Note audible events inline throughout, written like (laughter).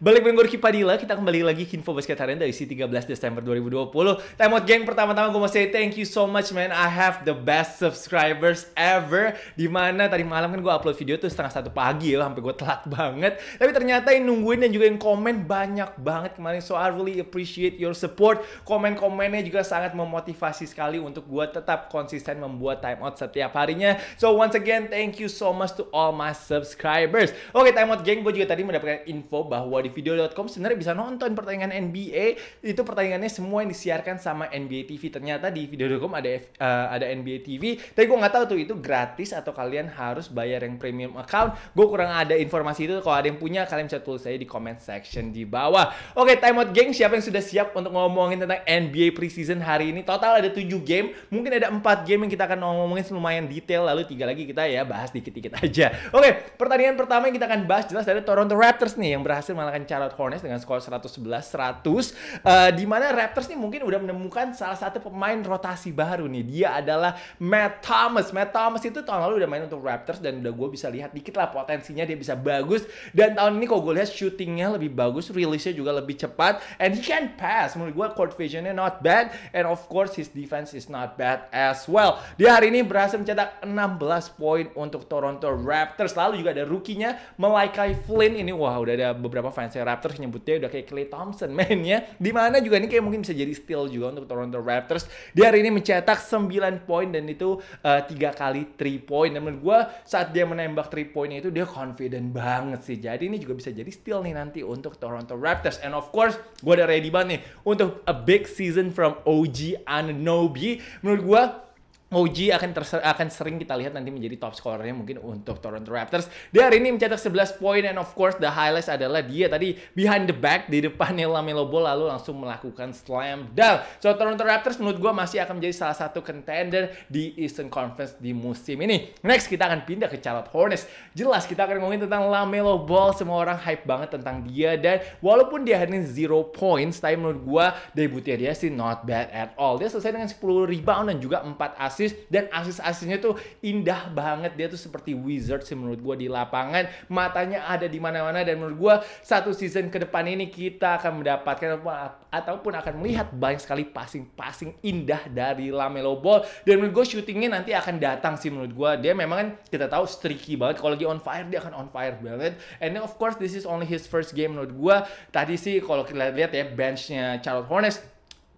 Balik dengan Gorky Padilla, kita kembali lagi ke Info Basket harian dari si 13 Desember 2020. Time out gang, pertama-tama gue mau say thank you so much man. I have the best subscribers ever. Dimana tadi malam kan gue upload video tuh setengah satu pagi ya, sampai gue telat banget. Tapi ternyata yang nungguin dan juga yang komen banyak banget kemarin. So I really appreciate your support. Komen-komennya juga sangat memotivasi sekali untuk gue tetap konsisten membuat time out setiap harinya. So once again, thank you so much to all my subscribers. Oke, okay, time out gang, gue juga tadi mendapatkan info bahwa di di video.com sebenarnya bisa nonton pertandingan NBA. Itu pertandingannya semua yang disiarkan sama NBA TV. Ternyata di video.com ada uh, ada NBA TV. Tapi gue nggak tahu tuh itu gratis atau kalian harus bayar yang premium account. Gue kurang ada informasi itu. Kalau ada yang punya kalian bisa tulis saya di comment section di bawah. Oke, okay, time geng. Siapa yang sudah siap untuk ngomongin tentang NBA preseason hari ini? Total ada 7 game. Mungkin ada empat game yang kita akan ngomongin lumayan detail lalu tiga lagi kita ya bahas dikit-dikit aja. Oke, okay, pertandingan pertama yang kita akan bahas jelas ada Toronto Raptors nih yang berhasil mengalahkan mengalahkan Charlotte Hornets dengan skor 111-100 uh, eh, di mana Raptors ini mungkin udah menemukan salah satu pemain rotasi baru nih. Dia adalah Matt Thomas. Matt Thomas itu tahun lalu udah main untuk Raptors dan udah gue bisa lihat dikit lah potensinya dia bisa bagus dan tahun ini kok gue lihat shootingnya lebih bagus, release-nya juga lebih cepat and he can pass. Menurut gue court visionnya not bad and of course his defense is not bad as well. Dia hari ini berhasil mencetak 16 poin untuk Toronto Raptors. Lalu juga ada rookie-nya Malaika Flynn ini wah udah ada beberapa fans Valencia Raptors nyebutnya udah kayak Clay Thompson (laughs) mainnya. Dimana juga ini kayak mungkin bisa jadi steal juga untuk Toronto Raptors. Dia hari ini mencetak 9 poin dan itu eh, tiga uh, kali 3 point. Dan menurut gue saat dia menembak 3 poinnya itu dia confident banget sih. Jadi ini juga bisa jadi steal nih nanti untuk Toronto Raptors. And of course gue udah ready banget nih untuk a big season from OG Ananobi. Menurut gue Og akan akan sering kita lihat nanti menjadi top scorernya mungkin untuk Toronto Raptors. Dia hari ini mencetak 11 poin and of course the highlights adalah dia tadi behind the back di depannya (laughs) Lamelo Ball lalu langsung melakukan slam dunk. So Toronto Raptors menurut gue masih akan menjadi salah satu contender di Eastern Conference di musim ini. Next kita akan pindah ke Charlotte Hornets. Jelas kita akan ngomongin tentang Lamelo Ball. Semua orang hype banget tentang dia dan walaupun dia hari ini zero points, tapi menurut gue debutnya dia sih not bad at all. Dia selesai dengan 10 rebound dan juga 4 assist asis dan asis-asisnya tuh indah banget dia tuh seperti wizard sih menurut gue di lapangan matanya ada di mana-mana dan menurut gue satu season ke depan ini kita akan mendapatkan ataupun akan melihat banyak sekali passing-passing indah dari Lamelo Ball dan menurut gue syutingnya nanti akan datang sih menurut gue dia memang kan kita tahu streaky banget kalau lagi on fire dia akan on fire banget and of course this is only his first game menurut gue tadi sih kalau kita lihat ya benchnya Charlotte Hornets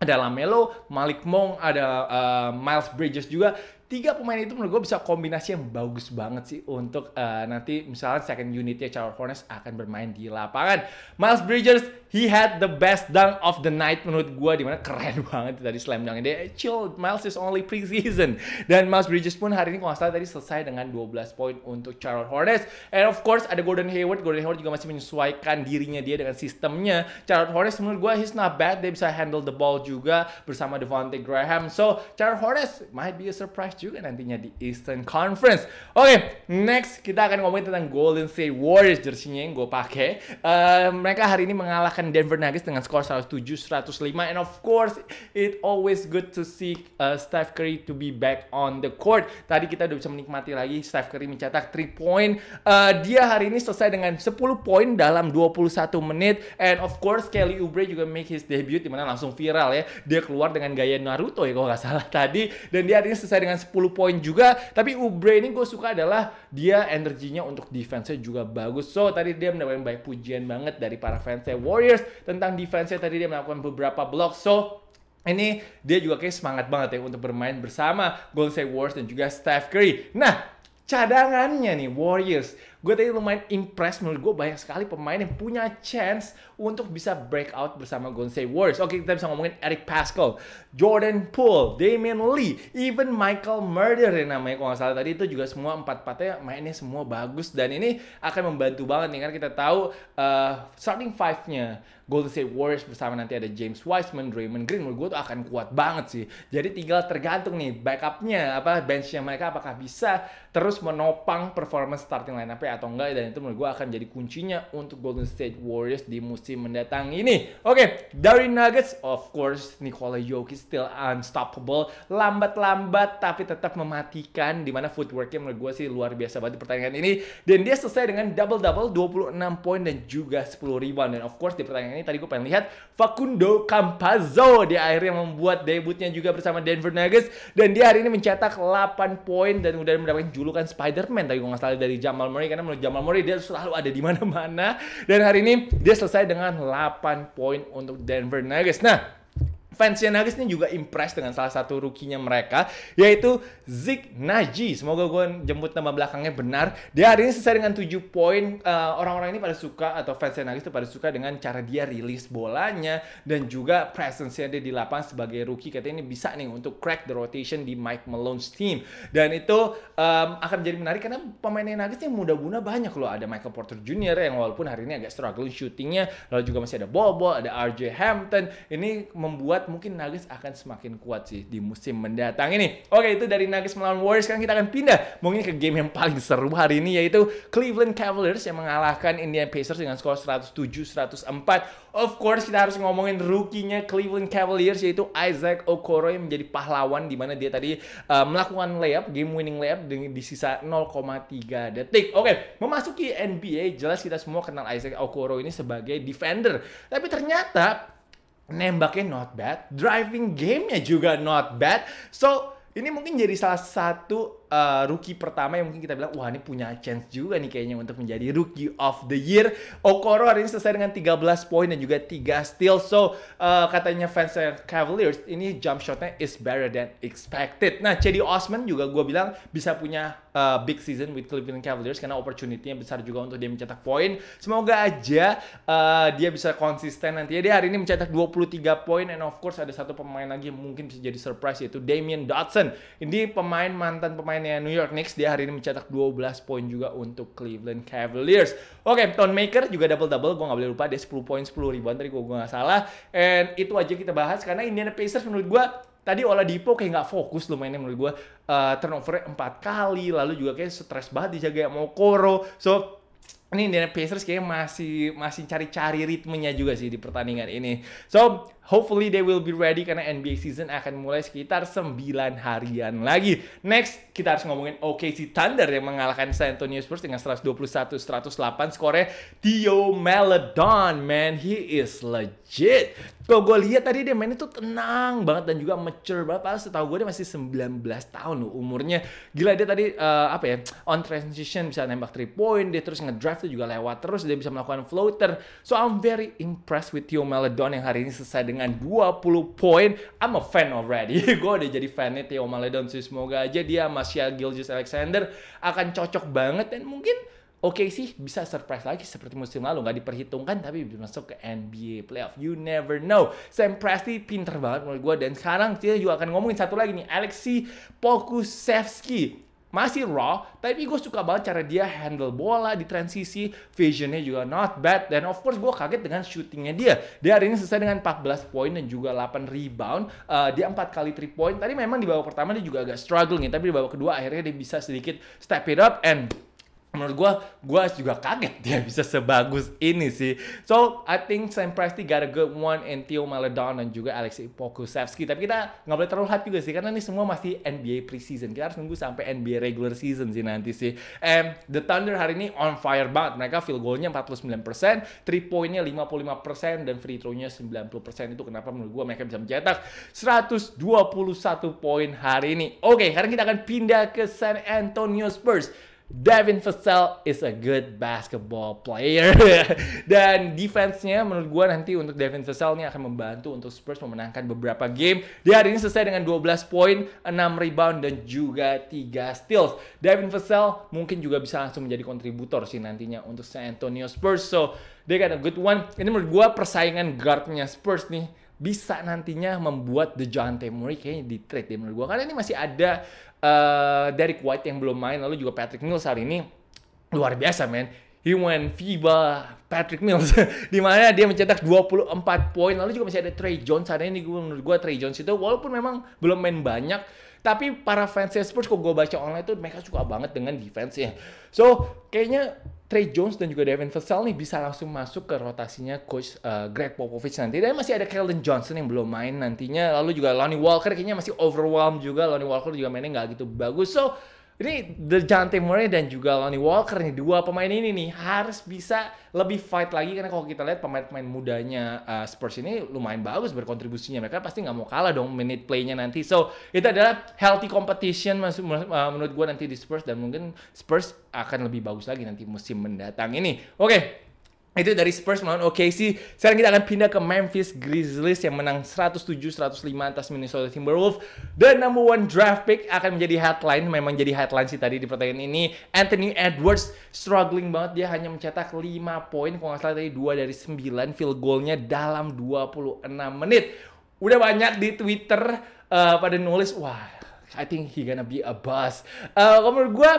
ada Lamelo, Malik Monk, ada uh, Miles Bridges juga tiga pemain itu menurut gue bisa kombinasi yang bagus banget sih untuk uh, nanti misalnya second unitnya Charles Hornets akan bermain di lapangan. Miles Bridges, he had the best dunk of the night menurut gue dimana keren (laughs) banget tadi slam dunk dia. Chill, Miles is only preseason dan Miles Bridges pun hari ini kalau salah tadi selesai dengan 12 poin untuk Charles Hornets. And of course ada Gordon Hayward, Gordon Hayward juga masih menyesuaikan dirinya dia dengan sistemnya. Charles Hornets menurut gue he's not bad, dia bisa handle the ball juga bersama Devontae Graham. So Charles Hornets might be a surprise juga nantinya di Eastern Conference. Oke, okay, next kita akan ngomongin tentang Golden State Warriors jersinya yang gue pake. Uh, mereka hari ini mengalahkan Denver Nuggets dengan skor 107-105 and of course it always good to see uh, Steph Curry to be back on the court. Tadi kita udah bisa menikmati lagi Steph Curry mencetak 3 point. Uh, dia hari ini selesai dengan 10 poin dalam 21 menit and of course Kelly Oubre juga make his debut dimana langsung viral ya. Dia keluar dengan gaya Naruto ya kalau nggak salah tadi dan dia hari ini selesai dengan 10 poin juga. Tapi Ubre ini gue suka adalah dia energinya untuk defense-nya juga bagus. So tadi dia mendapatkan banyak pujian banget dari para fans Warriors tentang defense-nya. Tadi dia melakukan beberapa blok. So ini dia juga kayak semangat banget ya untuk bermain bersama Golden State Warriors dan juga Steph Curry. Nah, cadangannya nih Warriors gue tadi lumayan impress menurut gue banyak sekali pemain yang punya chance untuk bisa breakout bersama Golden State Warriors. Oke, kita bisa ngomongin Eric Pascal, Jordan Poole, Damian Lee, even Michael Murder yang namanya kalau nggak salah tadi itu juga semua empat empatnya mainnya semua bagus dan ini akan membantu banget nih kan kita tahu uh, starting five-nya Golden State Warriors bersama nanti ada James Wiseman, Draymond Green menurut gue tuh akan kuat banget sih. Jadi tinggal tergantung nih backupnya apa bench benchnya mereka apakah bisa terus menopang performance starting lineup capek atau enggak dan itu menurut gue akan jadi kuncinya untuk Golden State Warriors di musim mendatang ini. Oke, okay, dari Nuggets of course Nikola Jokic still unstoppable, lambat-lambat tapi tetap mematikan di mana footworknya menurut gue sih luar biasa banget di pertandingan ini dan dia selesai dengan double-double 26 poin dan juga 10 rebound dan of course di pertandingan ini tadi gue pengen lihat Facundo Campazzo di akhir yang membuat debutnya juga bersama Denver Nuggets dan dia hari ini mencetak 8 poin dan udah mendapatkan julukan Spider-Man tadi gue nggak salah dari Jamal Murray kan karena menurut Jamal Murray dia selalu ada di mana-mana. Dan hari ini dia selesai dengan 8 poin untuk Denver Nuggets. Nah, fansnya Nuggets ini juga impress dengan salah satu rukinya mereka yaitu Zik Naji. Semoga gue jemput nama belakangnya benar. Dia hari ini selesai dengan 7 poin. Uh, orang-orang ini pada suka atau fansnya Nuggets itu pada suka dengan cara dia rilis bolanya dan juga presence-nya dia di lapangan sebagai rookie katanya ini bisa nih untuk crack the rotation di Mike Malone's team. Dan itu um, akan jadi menarik karena pemainnya Nuggets yang muda-muda banyak loh. Ada Michael Porter Jr. yang walaupun hari ini agak struggle shootingnya, lalu juga masih ada Bobo, ada RJ Hampton. Ini membuat mungkin Nuggets akan semakin kuat sih di musim mendatang ini. Oke, itu dari Nuggets melawan Warriors. Sekarang kita akan pindah mungkin ke game yang paling seru hari ini yaitu Cleveland Cavaliers yang mengalahkan Indiana Pacers dengan skor 107-104. Of course, kita harus ngomongin rukinya Cleveland Cavaliers yaitu Isaac Okoro yang menjadi pahlawan di mana dia tadi uh, melakukan layup, game winning layup dengan di sisa 0,3 detik. Oke, memasuki NBA jelas kita semua kenal Isaac Okoro ini sebagai defender. Tapi ternyata nembaknya not bad, driving gamenya juga not bad. So ini mungkin jadi salah satu uh, rookie pertama yang mungkin kita bilang wah ini punya chance juga nih kayaknya untuk menjadi rookie of the year. Okoro hari ini selesai dengan 13 poin dan juga 3 steal. So uh, katanya fans Cavaliers ini jump shotnya is better than expected. Nah Cedi Osman juga gue bilang bisa punya uh, big season with Cleveland Cavaliers karena opportunity-nya besar juga untuk dia mencetak poin. Semoga aja uh, dia bisa konsisten nanti. Dia hari ini mencetak 23 poin and of course ada satu pemain lagi yang mungkin bisa jadi surprise yaitu Damian Dotson. Ini pemain mantan pemain pemainnya New York Knicks, dia hari ini mencetak 12 poin juga untuk Cleveland Cavaliers. Oke, okay, Tone Maker juga double-double, gue nggak boleh lupa, dia 10 poin, 10 ribuan, tadi gue nggak salah. And itu aja kita bahas, karena Indiana Pacers menurut gue, tadi olah Depo kayak nggak fokus loh mainnya menurut gue. Uh, turnover empat kali, lalu juga kayak stres banget dijaga mau Koro. So, ini Indiana Pacers kayaknya masih masih cari-cari ritmenya juga sih di pertandingan ini. So, Hopefully they will be ready karena NBA season akan mulai sekitar 9 harian lagi. Next, kita harus ngomongin OKC Thunder yang mengalahkan San Antonio Spurs dengan 121-108 skornya Theo Maledon, man. He is legit. Kalau gue lihat tadi dia main itu tenang banget dan juga mature banget. Padahal setahu gue dia masih 19 tahun loh umurnya. Gila dia tadi uh, apa ya on transition bisa nembak 3 point, dia terus ngedrive tuh juga lewat terus, dia bisa melakukan floater. So I'm very impressed with Theo Maledon yang hari ini selesai dengan dengan 20 poin. I'm a fan already. (laughs) gue udah jadi fan Theo Maledon sih. Semoga aja dia masih Gilgis Alexander akan cocok banget dan mungkin oke okay sih bisa surprise lagi seperti musim lalu Gak diperhitungkan tapi bisa masuk ke NBA playoff you never know Sam Presti pinter banget menurut gue dan sekarang dia juga akan ngomongin satu lagi nih Alexi Pokusevski masih raw, tapi gue suka banget cara dia handle bola di transisi, visionnya juga not bad, dan of course gue kaget dengan shootingnya dia. Dia hari ini selesai dengan 14 poin dan juga 8 rebound, uh, dia 4 kali 3 point, tadi memang di babak pertama dia juga agak struggle nih, tapi di babak kedua akhirnya dia bisa sedikit step it up and menurut gue, gue juga kaget (laughs) dia bisa sebagus ini sih. So, I think Sam Presti got a good one and Theo Maledon dan juga Alexei Pokusevski. Tapi kita nggak boleh terlalu hati juga sih, karena ini semua masih NBA preseason. Kita harus nunggu sampai NBA regular season sih nanti sih. And The Thunder hari ini on fire banget. Mereka field goalnya 49%, three pointnya 55%, dan free throw-nya 90%. Itu kenapa menurut gue mereka bisa mencetak 121 poin hari ini. Oke, okay, sekarang kita akan pindah ke San Antonio Spurs. Devin Vassell is a good basketball player. (laughs) Dan defense-nya menurut gue nanti untuk Devin Vassell ini akan membantu untuk Spurs memenangkan beberapa game. Dia hari ini selesai dengan 12 poin, 6 rebound, dan juga 3 steals. Devin Vassell mungkin juga bisa langsung menjadi kontributor sih nantinya untuk San Antonio Spurs. So, they got a good one. Ini menurut gue persaingan guard-nya Spurs nih bisa nantinya membuat the John Murray kayaknya di trade deh menurut gue. Karena ini masih ada uh, eh, Derek White yang belum main lalu juga Patrick Mills hari ini luar biasa men he went FIBA Patrick Mills (laughs) di mana dia mencetak 24 poin lalu juga masih ada Trey Jones hari ini gue menurut gue Trey Jones itu walaupun memang belum main banyak tapi para fans Spurs kok gue baca online itu mereka suka banget dengan defense-nya so kayaknya Trey Jones dan juga Devin Vassell nih bisa langsung masuk ke rotasinya coach uh, Greg Popovich nanti. Dan masih ada Keldon Johnson yang belum main nantinya. Lalu juga Lonnie Walker kayaknya masih overwhelmed juga. Lonnie Walker juga mainnya nggak gitu bagus. So jadi Jante Murray dan juga Lonnie Walker nih dua pemain ini nih harus bisa lebih fight lagi karena kalau kita lihat pemain-pemain mudanya uh, Spurs ini lumayan bagus berkontribusinya mereka pasti nggak mau kalah dong minute playnya nanti so itu adalah healthy competition eh, menurut gue nanti di Spurs dan mungkin Spurs akan lebih bagus lagi nanti musim mendatang ini oke okay. Itu dari Spurs melawan OKC. Sekarang kita akan pindah ke Memphis Grizzlies yang menang 107-105 atas Minnesota Timberwolves. The number one draft pick akan menjadi headline. Memang jadi headline sih tadi di pertandingan ini. Anthony Edwards struggling banget. Dia hanya mencetak 5 poin. Kalau nggak salah tadi 2 dari 9 field goalnya dalam 26 menit. Udah banyak di Twitter uh, pada nulis, wah I think he gonna be a bust. Uh, kalau menurut gue,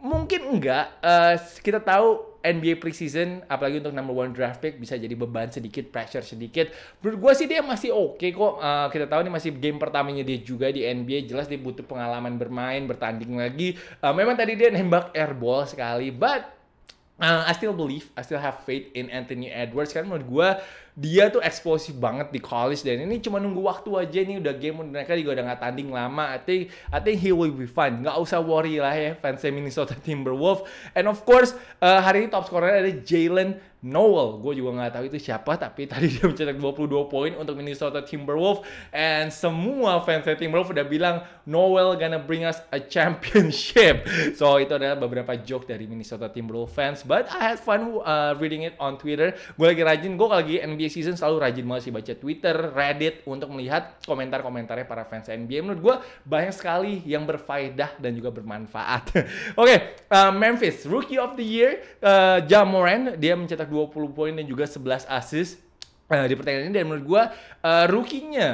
mungkin enggak. Uh, kita tahu NBA preseason apalagi untuk number one draft pick bisa jadi beban sedikit, pressure sedikit. Menurut gue sih dia masih oke okay kok. Uh, kita tahu ini masih game pertamanya dia juga di NBA. Jelas dia butuh pengalaman bermain, bertanding lagi. Uh, memang tadi dia nembak airball sekali, but uh, I still believe, I still have faith in Anthony Edwards. Karena menurut gue dia tuh eksplosif banget di college dan ini cuma nunggu waktu aja nih udah game mereka juga udah nggak tanding lama I think I think he will be fine nggak usah worry lah ya fans Minnesota (laughs) Timberwolves and of course uh, hari ini top scorer ada Jalen Noel gue juga nggak tahu itu siapa tapi tadi dia mencetak 22 poin untuk Minnesota Timberwolves and semua fansnya Timberwolves udah bilang Noel gonna bring us a championship (laughs) so itu adalah beberapa joke dari Minnesota Timberwolves fans but I had fun uh, reading it on Twitter gue lagi rajin gue lagi NBA NBA season selalu rajin banget sih baca Twitter, Reddit untuk melihat komentar-komentarnya para fans NBA. Menurut gue banyak sekali yang berfaedah dan juga bermanfaat. (laughs) Oke, okay, uh, eh, Memphis Rookie of the Year uh, eh, Moran, dia mencetak 20 poin dan juga 11 assist uh, di pertandingan ini dan menurut gue uh, rookie-nya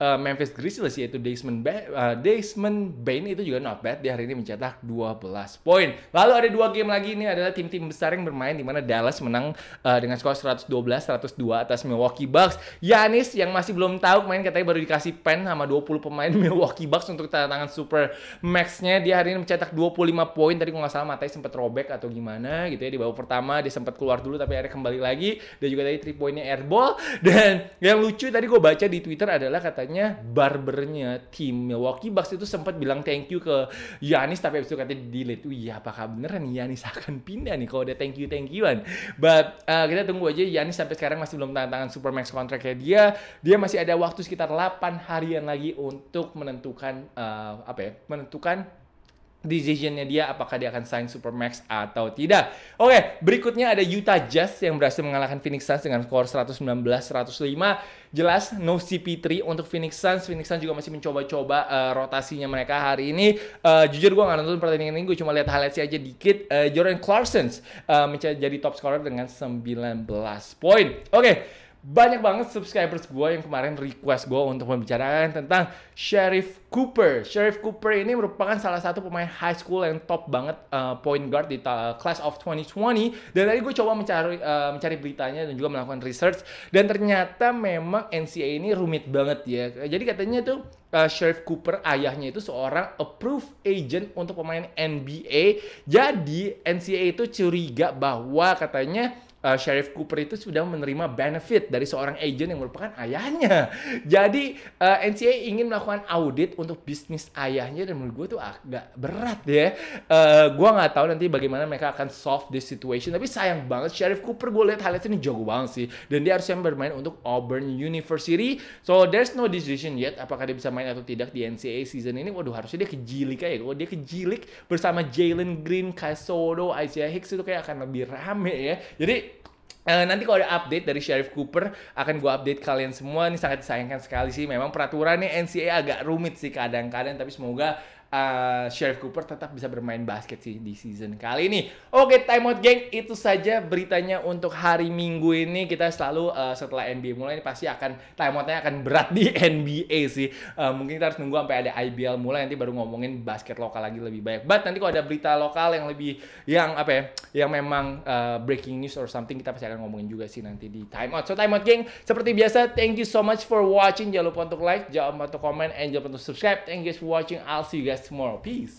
uh, Memphis Grizzlies yaitu Desmond, ba uh, Desmond Bain itu juga not bad. di hari ini mencetak 12 poin. Lalu ada dua game lagi ini adalah tim-tim besar yang bermain di mana Dallas menang uh, dengan skor 112-102 atas Milwaukee Bucks. Yanis yang masih belum tahu main katanya baru dikasih pen sama 20 pemain (laughs) Milwaukee Bucks untuk tanda tangan super max-nya. Dia hari ini mencetak 25 poin. Tadi gue nggak salah matanya sempat robek atau gimana gitu ya di babak pertama dia sempat keluar dulu tapi akhirnya kembali lagi. Dan juga tadi 3 poinnya airball (laughs) dan yang lucu tadi gue baca di Twitter adalah kata katanya barbernya tim Milwaukee Bucks itu sempat bilang thank you ke Yanis tapi abis itu katanya delete. Wih, ya, apakah beneran Yanis (laughs) akan pindah nih kalau udah thank you thank youan. But uh, kita tunggu aja Yanis sampai sekarang masih belum tanda tangan Supermax kontraknya dia. Dia masih ada waktu sekitar 8 harian lagi untuk menentukan uh, apa ya? Menentukan decisionnya dia apakah dia akan sign Supermax atau tidak. Oke, berikutnya ada Utah Jazz yang berhasil mengalahkan Phoenix Suns dengan skor 119-105. Jelas no CP3 untuk Phoenix Suns. Phoenix Suns juga masih mencoba-coba uh, rotasinya mereka hari ini. Uh, jujur gue nggak nonton pertandingan ini, gue cuma lihat highlights aja dikit. Uh, Jordan Clarkson uh, menjadi top scorer dengan 19 poin. Oke, okay banyak banget subscribers gue yang kemarin request gue untuk membicarakan tentang Sheriff Cooper. Sheriff Cooper ini merupakan salah satu pemain high school yang top banget uh, point guard di uh, class of 2020. Dan tadi gue coba mencari uh, mencari beritanya dan juga melakukan research dan ternyata memang NCA ini rumit banget ya. Jadi katanya tuh uh, Sheriff Cooper ayahnya itu seorang approved agent untuk pemain NBA. Jadi NCA itu curiga bahwa katanya uh, Sheriff Cooper itu sudah menerima benefit dari seorang agent yang merupakan ayahnya. (laughs) Jadi uh, eh, NCA ingin melakukan audit untuk bisnis ayahnya dan menurut gue tuh agak berat ya. Uh, eh, gue nggak tahu nanti bagaimana mereka akan solve this situation. Tapi sayang banget Sheriff Cooper gue lihat hal ini jago banget sih. Dan dia harusnya bermain untuk Auburn University. So there's no decision yet apakah dia bisa main atau tidak di NCA season ini. Waduh harusnya dia kejilik aja. Kalau dia kejilik bersama Jalen Green, Kaisodo, Isaiah Hicks itu kayak akan lebih rame ya. Jadi Uh, nanti kalau ada update dari Sheriff Cooper akan gue update kalian semua. Ini sangat disayangkan sekali sih. Memang peraturannya NCA agak rumit sih kadang-kadang, tapi semoga uh, Sheriff Cooper tetap bisa bermain basket sih di season kali ini. Oke, time out geng, itu saja beritanya untuk hari Minggu ini. Kita selalu uh, setelah NBA mulai ini pasti akan timeoutnya akan berat di (laughs) NBA sih. Uh, mungkin kita harus nunggu sampai ada IBL mulai nanti baru ngomongin basket lokal lagi lebih banyak. But nanti kalau ada berita lokal yang lebih yang apa ya, yang memang uh, breaking news or something kita pasti akan ngomongin juga sih nanti di timeout. So timeout geng, seperti biasa thank you so much for watching. Jangan lupa untuk like, jangan lupa untuk comment, and jangan lupa untuk subscribe. Thank you for watching. I'll see you guys tomorrow. Peace.